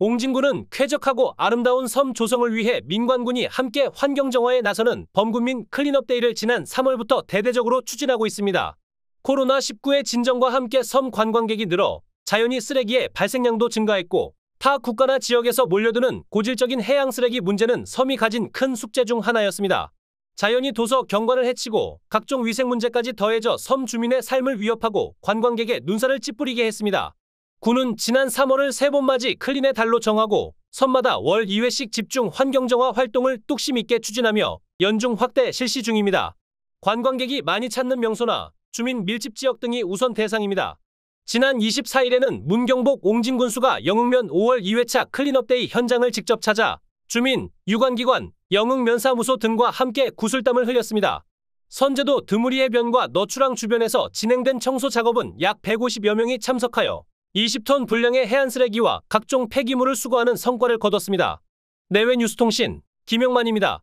옹진군은 쾌적하고 아름다운 섬 조성을 위해 민관군이 함께 환경정화에 나서는 범국민 클린업 데이를 지난 3월부터 대대적으로 추진하고 있습니다. 코로나19의 진정과 함께 섬 관광객이 늘어 자연이 쓰레기의 발생량도 증가했고 타 국가나 지역에서 몰려드는 고질적인 해양 쓰레기 문제는 섬이 가진 큰 숙제 중 하나였습니다. 자연이 도서 경관을 해치고 각종 위생 문제까지 더해져 섬 주민의 삶을 위협하고 관광객의 눈살을 찌푸리게 했습니다. 군은 지난 3월을 세 번 맞이 클린의 달로 정하고 섬마다 월 2회씩 집중 환경정화 활동을 뚝심 있게 추진하며 연중 확대 실시 중입니다. 관광객이 많이 찾는 명소나 주민 밀집 지역 등이 우선 대상입니다. 지난 24일에는 문경복 옹진군수가 영흥면 5월 2회차 클린업데이 현장을 직접 찾아 주민, 유관기관, 영흥면사무소 등과 함께 구슬땀을 흘렸습니다. 선제도 드무리 해변과 너추랑 주변에서 진행된 청소 작업은 약 150여 명이 참석하여 20톤 분량의 해안 쓰레기와 각종 폐기물을 수거하는 성과를 거뒀습니다. 내외 뉴스통신 김영만입니다.